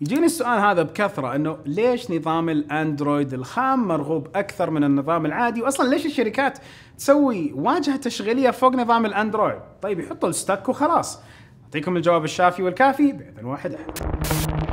يجيني السؤال هذا بكثرة انه ليش نظام الاندرويد الخام مرغوب اكثر من النظام العادي واصلا ليش الشركات تسوي واجهة تشغيلية فوق نظام الاندرويد طيب يحطوا الستك وخلاص اعطيكم الجواب الشافي والكافي باذن واحد احد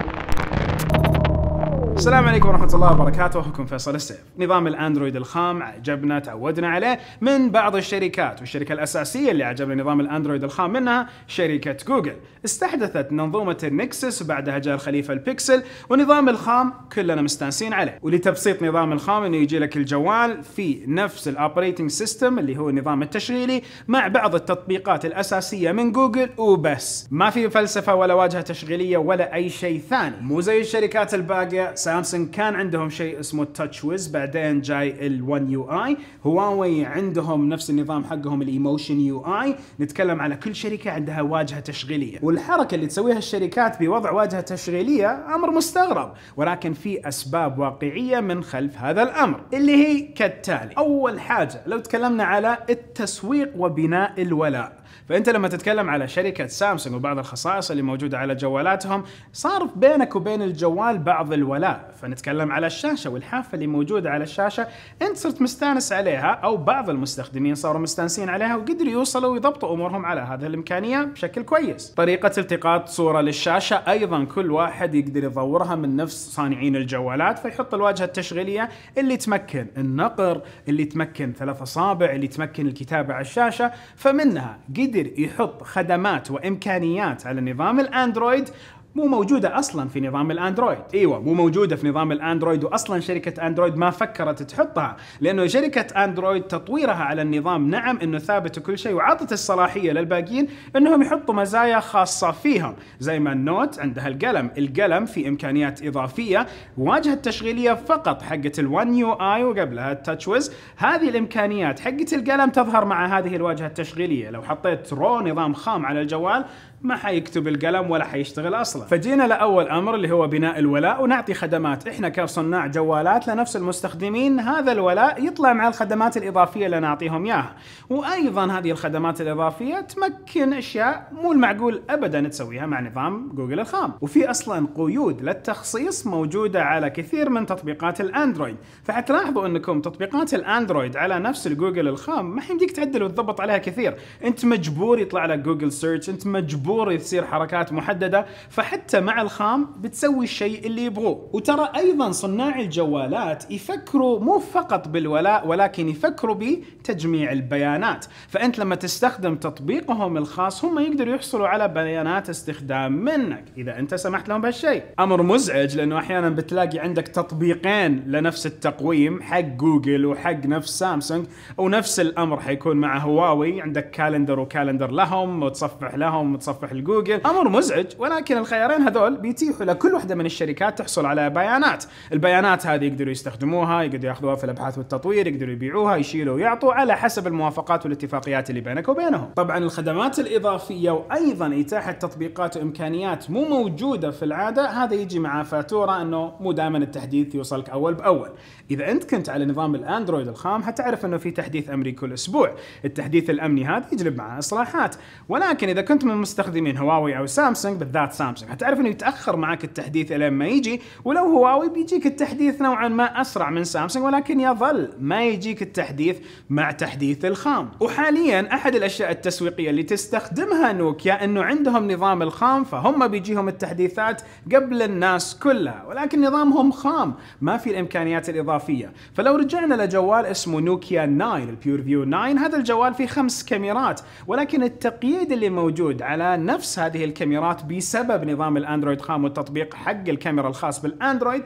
السلام عليكم ورحمة الله وبركاته أخوكم فيصل السيف نظام الأندرويد الخام عجبنا تعودنا عليه من بعض الشركات والشركة الأساسية اللي عجبنا نظام الأندرويد الخام منها شركة جوجل استحدثت منظومة النكسس وبعدها جاء الخليفة البيكسل ونظام الخام كلنا مستانسين عليه ولتبسيط نظام الخام انه يجي لك الجوال في نفس الاوبريتنج سيستم اللي هو النظام التشغيلي مع بعض التطبيقات الأساسية من جوجل وبس ما في فلسفة ولا واجهة تشغيلية ولا أي شيء ثاني مو زي الشركات الباقية سامسونج كان عندهم شيء اسمه التاتش ويز بعدين جاي ال1 يو اي هواوي عندهم نفس النظام حقهم الايموشن يو اي نتكلم على كل شركه عندها واجهه تشغيليه والحركه اللي تسويها الشركات بوضع واجهه تشغيليه امر مستغرب ولكن في اسباب واقعيه من خلف هذا الامر اللي هي كالتالي اول حاجه لو تكلمنا على التسويق وبناء الولاء فانت لما تتكلم على شركه سامسونج وبعض الخصائص اللي موجوده على جوالاتهم صار بينك وبين الجوال بعض الولاء فنتكلم على الشاشه والحافه اللي موجوده على الشاشه انت صرت مستانس عليها او بعض المستخدمين صاروا مستانسين عليها وقدروا يوصلوا ويضبطوا امورهم على هذه الامكانيه بشكل كويس طريقه التقاط صوره للشاشه ايضا كل واحد يقدر يطورها من نفس صانعين الجوالات فيحط الواجهه التشغيليه اللي تمكن النقر اللي تمكن ثلاث اصابع اللي تمكن الكتابه على الشاشه فمنها قدر يحط خدمات وامكانيات على نظام الاندرويد مو موجوده اصلا في نظام الاندرويد ايوه مو موجوده في نظام الاندرويد واصلا شركه اندرويد ما فكرت تحطها لانه شركه اندرويد تطويرها على النظام نعم انه ثابت وكل شيء وعطت الصلاحيه للباقيين انهم يحطوا مزايا خاصه فيهم زي ما النوت عندها القلم القلم في امكانيات اضافيه واجهه تشغيليه فقط حقه ال1 يو اي وقبلها التاتش ويز هذه الامكانيات حقه القلم تظهر مع هذه الواجهه التشغيليه لو حطيت رو نظام خام على الجوال ما حيكتب القلم ولا حيشتغل اصلا فجينا لاول امر اللي هو بناء الولاء ونعطي خدمات احنا كصناع جوالات لنفس المستخدمين هذا الولاء يطلع مع الخدمات الاضافيه اللي نعطيهم اياها وايضا هذه الخدمات الاضافيه تمكن اشياء مو المعقول ابدا تسويها مع نظام جوجل الخام وفي اصلا قيود للتخصيص موجوده على كثير من تطبيقات الاندرويد فحتلاحظوا انكم تطبيقات الاندرويد على نفس الجوجل الخام ما حيمديك تعدل وتضبط عليها كثير انت مجبور يطلع لك جوجل سيرش انت مجبور شهور يصير حركات محدده فحتى مع الخام بتسوي الشيء اللي يبغوه وترى ايضا صناع الجوالات يفكروا مو فقط بالولاء ولكن يفكروا بتجميع البيانات فانت لما تستخدم تطبيقهم الخاص هم يقدروا يحصلوا على بيانات استخدام منك اذا انت سمحت لهم بهالشيء امر مزعج لانه احيانا بتلاقي عندك تطبيقين لنفس التقويم حق جوجل وحق نفس سامسونج ونفس الامر حيكون مع هواوي عندك كالندر وكالندر لهم وتصفح لهم وتصفح متصفح الجوجل امر مزعج ولكن الخيارين هذول بيتيحوا لكل وحده من الشركات تحصل على بيانات البيانات هذه يقدروا يستخدموها يقدروا ياخذوها في الابحاث والتطوير يقدروا يبيعوها يشيلوا ويعطوا على حسب الموافقات والاتفاقيات اللي بينك وبينهم طبعا الخدمات الاضافيه وايضا اتاحه تطبيقات وامكانيات مو موجوده في العاده هذا يجي مع فاتوره انه مو دائما التحديث يوصلك اول باول اذا انت كنت على نظام الاندرويد الخام حتعرف انه في تحديث امري كل اسبوع التحديث الامني هذا يجلب معه اصلاحات ولكن اذا كنت من مستخدم مستخدمين هواوي او سامسونج بالذات سامسونج حتعرف انه يتاخر معك التحديث الين ما يجي ولو هواوي بيجيك التحديث نوعا ما اسرع من سامسونج ولكن يظل ما يجيك التحديث مع تحديث الخام وحاليا احد الاشياء التسويقيه اللي تستخدمها نوكيا انه عندهم نظام الخام فهم بيجيهم التحديثات قبل الناس كلها ولكن نظامهم خام ما في الامكانيات الاضافيه فلو رجعنا لجوال اسمه نوكيا 9 البيور فيو 9 هذا الجوال فيه خمس كاميرات ولكن التقييد اللي موجود على نفس هذه الكاميرات بسبب نظام الاندرويد خام والتطبيق حق الكاميرا الخاص بالاندرويد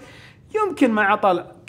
يمكن مع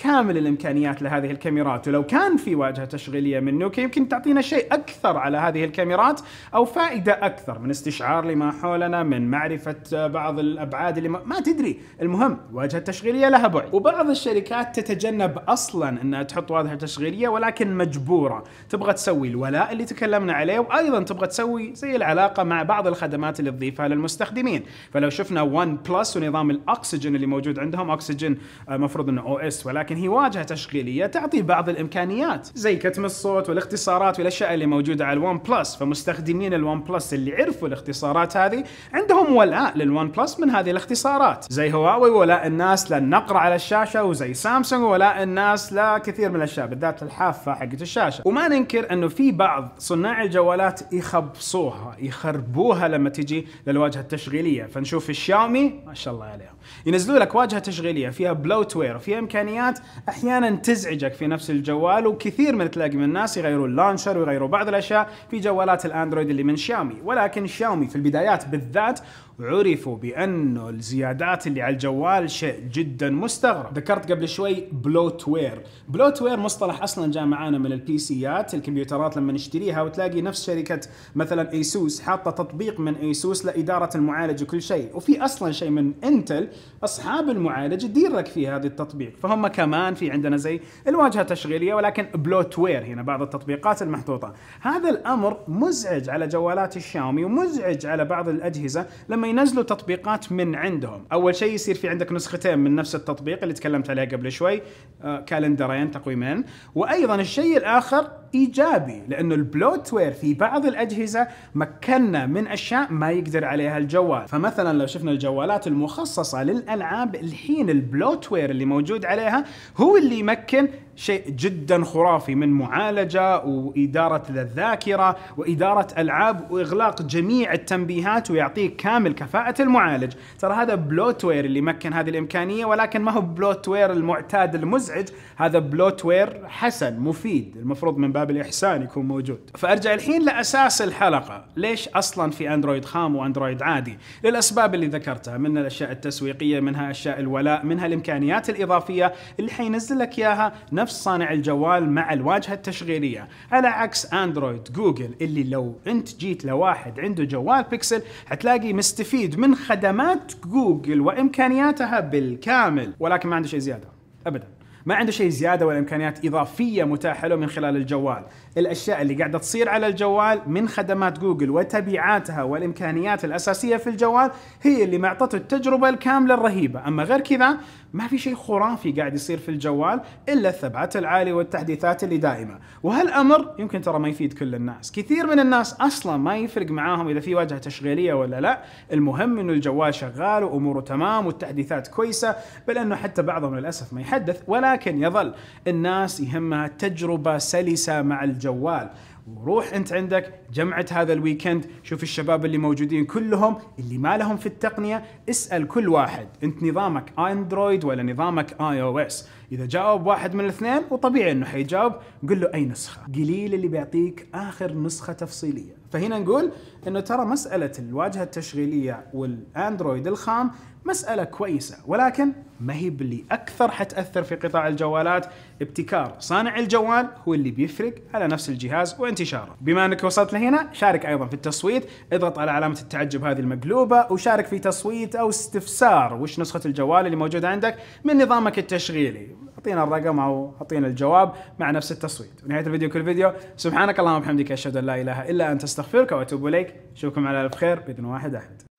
كامل الامكانيات لهذه الكاميرات ولو كان في واجهه تشغيليه من نوكيا يمكن تعطينا شيء اكثر على هذه الكاميرات او فائده اكثر من استشعار لما حولنا من معرفه بعض الابعاد اللي ما, ما تدري المهم واجهه تشغيليه لها بعد وبعض الشركات تتجنب اصلا انها تحط واجهه تشغيليه ولكن مجبوره تبغى تسوي الولاء اللي تكلمنا عليه وايضا تبغى تسوي زي العلاقه مع بعض الخدمات اللي تضيفها للمستخدمين فلو شفنا ون بلس ونظام الاكسجين اللي موجود عندهم اكسجين آه، مفروض انه او اس ولكن لكن هي واجهة تشغيلية تعطي بعض الإمكانيات زي كتم الصوت والاختصارات والأشياء اللي موجودة على الون بلس فمستخدمين الون بلس اللي عرفوا الاختصارات هذه عندهم ولاء للون بلس من هذه الاختصارات زي هواوي ولاء الناس للنقر على الشاشة وزي سامسونج ولاء الناس لكثير من الأشياء بالذات الحافة حقت الشاشة وما ننكر أنه في بعض صناع الجوالات يخبصوها يخربوها لما تجي للواجهة التشغيلية فنشوف الشاومي ما شاء الله عليهم ينزلوا لك واجهة تشغيلية فيها بلوت وير وفيها إمكانيات احيانا تزعجك في نفس الجوال وكثير من تلاقي من الناس يغيروا اللانشر ويغيروا بعض الاشياء في جوالات الاندرويد اللي من شاومي ولكن شاومي في البدايات بالذات عرفوا بانه الزيادات اللي على الجوال شيء جدا مستغرب ذكرت قبل شوي بلوت وير بلوت وير مصطلح اصلا جاء معانا من البي سيات الكمبيوترات لما نشتريها وتلاقي نفس شركه مثلا ايسوس حاطه تطبيق من ايسوس لاداره المعالج وكل شيء وفي اصلا شيء من انتل اصحاب المعالج تدير لك في هذا التطبيق فهم كمان في عندنا زي الواجهه التشغيليه ولكن بلوت وير هنا بعض التطبيقات المحطوطه هذا الامر مزعج على جوالات الشاومي ومزعج على بعض الاجهزه لما ينزلوا تطبيقات من عندهم اول شيء يصير في عندك نسختين من نفس التطبيق اللي تكلمت عليها قبل شوي آه، كالندرين تقويمين وايضا الشيء الاخر ايجابي لانه البلوت وير في بعض الاجهزه مكننا من اشياء ما يقدر عليها الجوال فمثلا لو شفنا الجوالات المخصصه للالعاب الحين البلوت وير اللي موجود عليها هو اللي يمكن شيء جدا خرافي من معالجه واداره للذاكره واداره العاب واغلاق جميع التنبيهات ويعطيك كامل كفاءه المعالج، ترى هذا بلوت وير اللي يمكن هذه الامكانيه ولكن ما هو بلوت وير المعتاد المزعج، هذا بلوت وير حسن مفيد المفروض من باب الإحسان يكون موجود فأرجع الحين لأساس الحلقة ليش أصلا في أندرويد خام وأندرويد عادي للأسباب اللي ذكرتها من الأشياء التسويقية منها أشياء الولاء منها الإمكانيات الإضافية اللي حينزل لك إياها نفس صانع الجوال مع الواجهة التشغيلية على عكس أندرويد جوجل اللي لو أنت جيت لواحد عنده جوال بيكسل حتلاقي مستفيد من خدمات جوجل وإمكانياتها بالكامل ولكن ما عنده شيء زيادة أبداً ما عنده شيء زياده ولا امكانيات اضافيه متاحه له من خلال الجوال الاشياء اللي قاعده تصير على الجوال من خدمات جوجل وتبعاتها والامكانيات الاساسيه في الجوال هي اللي معطته التجربه الكامله الرهيبه اما غير كذا ما في شيء خرافي قاعد يصير في الجوال الا الثبات العالي والتحديثات اللي دائمه وهالامر يمكن ترى ما يفيد كل الناس كثير من الناس اصلا ما يفرق معاهم اذا في واجهه تشغيليه ولا لا المهم انه الجوال شغال واموره تمام والتحديثات كويسه بل انه حتى بعضهم للاسف ما يحدث ولا ولكن يظل الناس يهمها تجربة سلسة مع الجوال وروح انت عندك جمعة هذا الويكند شوف الشباب اللي موجودين كلهم اللي ما لهم في التقنية اسأل كل واحد انت نظامك اندرويد ولا نظامك اي او اس اذا جاوب واحد من الاثنين وطبيعي انه حيجاوب قل له اي نسخة قليل اللي بيعطيك اخر نسخة تفصيلية فهنا نقول انه ترى مساله الواجهه التشغيليه والاندرويد الخام مساله كويسه ولكن ما هي باللي اكثر حتاثر في قطاع الجوالات ابتكار صانع الجوال هو اللي بيفرق على نفس الجهاز وانتشاره بما انك وصلت لهنا شارك ايضا في التصويت اضغط على علامه التعجب هذه المقلوبه وشارك في تصويت او استفسار وش نسخه الجوال اللي موجوده عندك من نظامك التشغيلي اعطينا الرقم او اعطينا الجواب مع نفس التصويت ونهايه الفيديو كل فيديو سبحانك اللهم وبحمدك اشهد ان لا اله الا انت استغفرك واتوب اليك اشوفكم على الف خير باذن واحد احد